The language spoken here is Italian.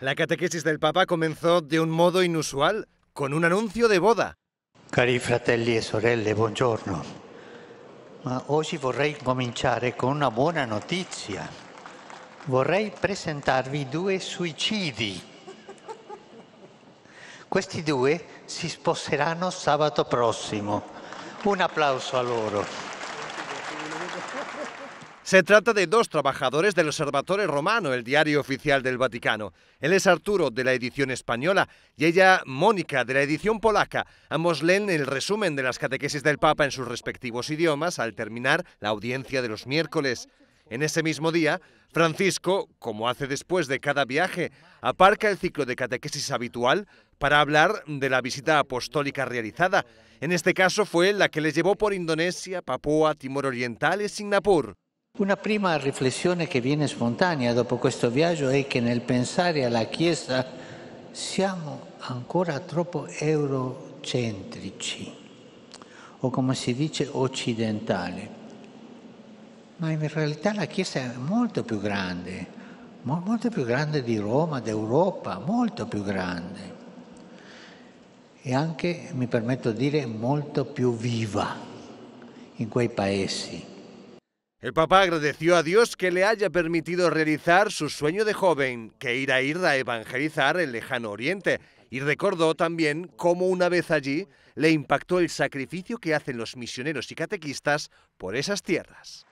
La catequesis del Papa comenzó de un modo inusual, con un anuncio de boda. Cari fratelli e sorelle, buongiorno. oggi vorrei cominciare con una buona notizia. Vorrei presentarvi due suicidi. Questi due si sposeranno sabato prossimo. Un applauso a loro. Se trata de dos trabajadores del Observatorio Romano, el diario oficial del Vaticano. Él es Arturo, de la edición española, y ella, Mónica, de la edición polaca. Ambos leen el resumen de las catequesis del Papa en sus respectivos idiomas al terminar la audiencia de los miércoles. En ese mismo día, Francisco, como hace después de cada viaje, aparca el ciclo de catequesis habitual para hablar de la visita apostólica realizada. En este caso fue la que le llevó por Indonesia, Papúa, Timor Oriental y Singapur. Una prima riflessione che viene spontanea dopo questo viaggio è che nel pensare alla Chiesa siamo ancora troppo eurocentrici o come si dice occidentali. Ma in realtà la Chiesa è molto più grande, molto più grande di Roma, d'Europa, molto più grande. E anche, mi permetto di dire, molto più viva in quei paesi El papá agradeció a Dios que le haya permitido realizar su sueño de joven, que ir a ir a evangelizar el lejano oriente, y recordó también cómo una vez allí le impactó el sacrificio que hacen los misioneros y catequistas por esas tierras.